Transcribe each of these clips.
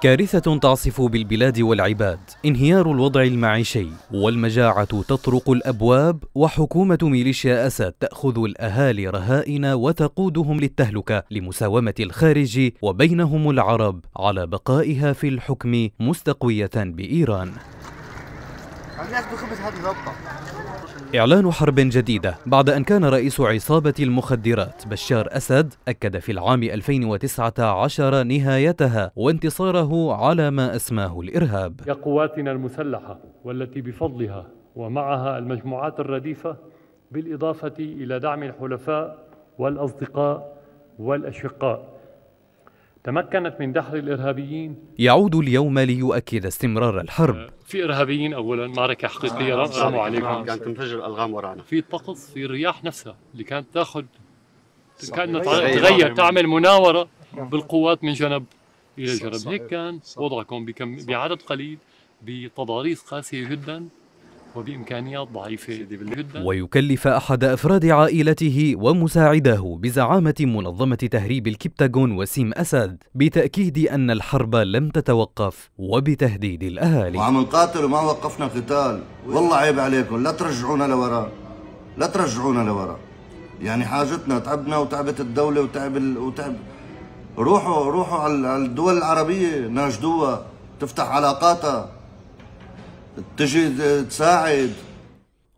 كارثة تعصف بالبلاد والعباد انهيار الوضع المعيشي والمجاعة تطرق الأبواب وحكومة ميليشيا أسد تأخذ الأهالي رهائن وتقودهم للتهلكة لمساومة الخارج وبينهم العرب على بقائها في الحكم مستقوية بإيران الناس بخبز هذه إعلان حرب جديدة بعد أن كان رئيس عصابة المخدرات بشار أسد أكد في العام 2019 نهايتها وانتصاره على ما أسماه الإرهاب يا قواتنا المسلحة والتي بفضلها ومعها المجموعات الرديفة بالإضافة إلى دعم الحلفاء والأصدقاء والأشقاء تمكنت من دحر الارهابيين يعود اليوم ليؤكد استمرار الحرب آه، في ارهابيين اولا معركه حقيقيه راموا آه، عليكم كانت تنفجر الالغام ورانا في طقس في الرياح نفسها اللي كانت تاخذ كانها تغير تعمل مناوره نعم. بالقوات من جنب الى جنب هيك كان وضعكم بعدد قليل بتضاريس قاسيه جدا وبإمكانيات ضعيفة جدا ويكلف أحد أفراد عائلته ومساعده بزعامة منظمة تهريب الكبتاغون وسيم أسد بتأكيد أن الحرب لم تتوقف وبتهديد الأهالي وعم نقاتل وما وقفنا قتال والله عيب عليكم لا ترجعونا لورا لا ترجعونا لورا يعني حاجتنا تعبنا وتعبت الدولة وتعب ال... وتعب روحوا روحوا على الدول العربية ناجدوها تفتح علاقاتها تجي آه، تساعد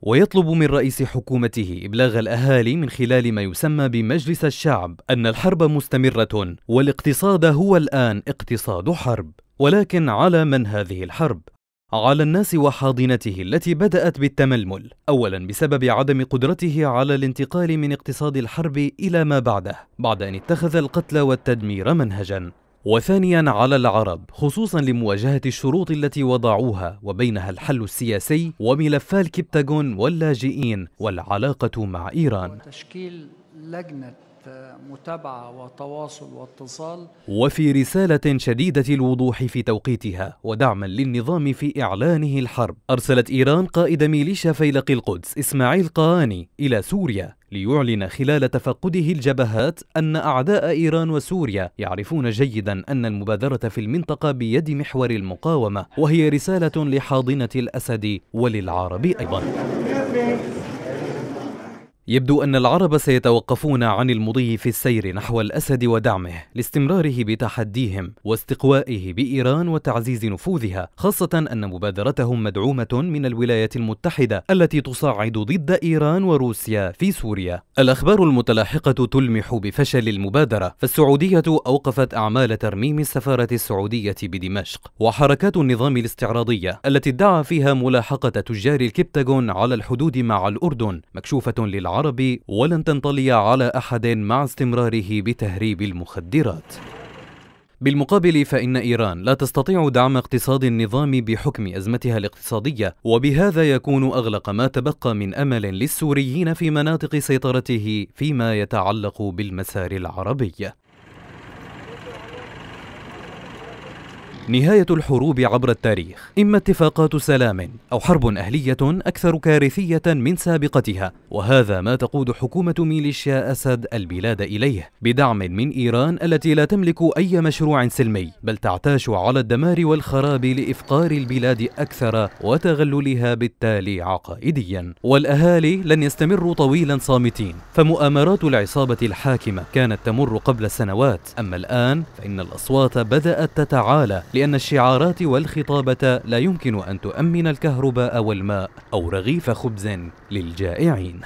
ويطلب من رئيس حكومته إبلاغ الأهالي من خلال ما يسمى بمجلس الشعب أن الحرب مستمرة والاقتصاد هو الآن اقتصاد حرب ولكن على من هذه الحرب؟ على الناس وحاضنته التي بدأت بالتململ أولا بسبب عدم قدرته على الانتقال من اقتصاد الحرب إلى ما بعده بعد أن اتخذ القتل والتدمير منهجا وثانيا على العرب خصوصا لمواجهة الشروط التي وضعوها وبينها الحل السياسي وملفا الكبتاغون واللاجئين والعلاقة مع إيران تشكيل لجنة متابعة وتواصل واتصال وفي رسالة شديدة الوضوح في توقيتها ودعما للنظام في إعلانه الحرب أرسلت إيران قائد ميليشيا فيلق القدس إسماعيل قاني إلى سوريا ليعلن خلال تفقده الجبهات أن أعداء إيران وسوريا يعرفون جيدا أن المبادرة في المنطقة بيد محور المقاومة وهي رسالة لحاضنة الأسد وللعرب أيضا يبدو أن العرب سيتوقفون عن المضي في السير نحو الأسد ودعمه لاستمراره بتحديهم واستقوائه بإيران وتعزيز نفوذها خاصة أن مبادرتهم مدعومة من الولايات المتحدة التي تصاعد ضد إيران وروسيا في سوريا الأخبار المتلاحقة تلمح بفشل المبادرة فالسعودية أوقفت أعمال ترميم السفارة السعودية بدمشق وحركات النظام الاستعراضية التي ادعى فيها ملاحقة تجار الكبتاغون على الحدود مع الأردن مكشوفة للعرب العربي ولن تنطلي على أحد مع استمراره بتهريب المخدرات بالمقابل فإن إيران لا تستطيع دعم اقتصاد النظام بحكم أزمتها الاقتصادية وبهذا يكون أغلق ما تبقى من أمل للسوريين في مناطق سيطرته فيما يتعلق بالمسار العربي نهاية الحروب عبر التاريخ إما اتفاقات سلام أو حرب أهلية أكثر كارثية من سابقتها وهذا ما تقود حكومة ميليشيا أسد البلاد إليه بدعم من إيران التي لا تملك أي مشروع سلمي بل تعتاش على الدمار والخراب لإفقار البلاد أكثر وتغللها بالتالي عقائديا والأهالي لن يستمروا طويلا صامتين فمؤامرات العصابة الحاكمة كانت تمر قبل سنوات أما الآن فإن الأصوات بدأت تتعالى بأن الشعارات والخطابة لا يمكن أن تؤمن الكهرباء والماء أو رغيف خبز للجائعين